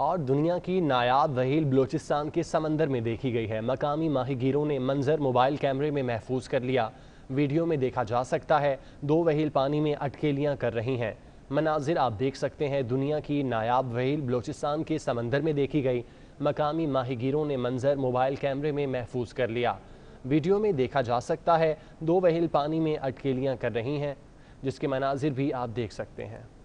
और दुनिया की नायाब वहील बलूचिस्तान के समंदर में देखी गई है मकामी माहिगीरों ने मंजर मोबाइल कैमरे में महफूज कर लिया वीडियो में देखा जा सकता है दो वहील पानी में अटकेलियाँ कर रही हैं मनाजिर आप देख सकते हैं दुनिया की नायाब वहील बलूचिस्तान के समंदर में देखी गई मकामी माहिगीरों ने मंजर मोबाइल कैमरे में महफूज कर लिया वीडियो में देखा जा सकता है दो वहील पानी में अटकेलियाँ कर रही हैं जिसके मनाजिर भी आप देख सकते हैं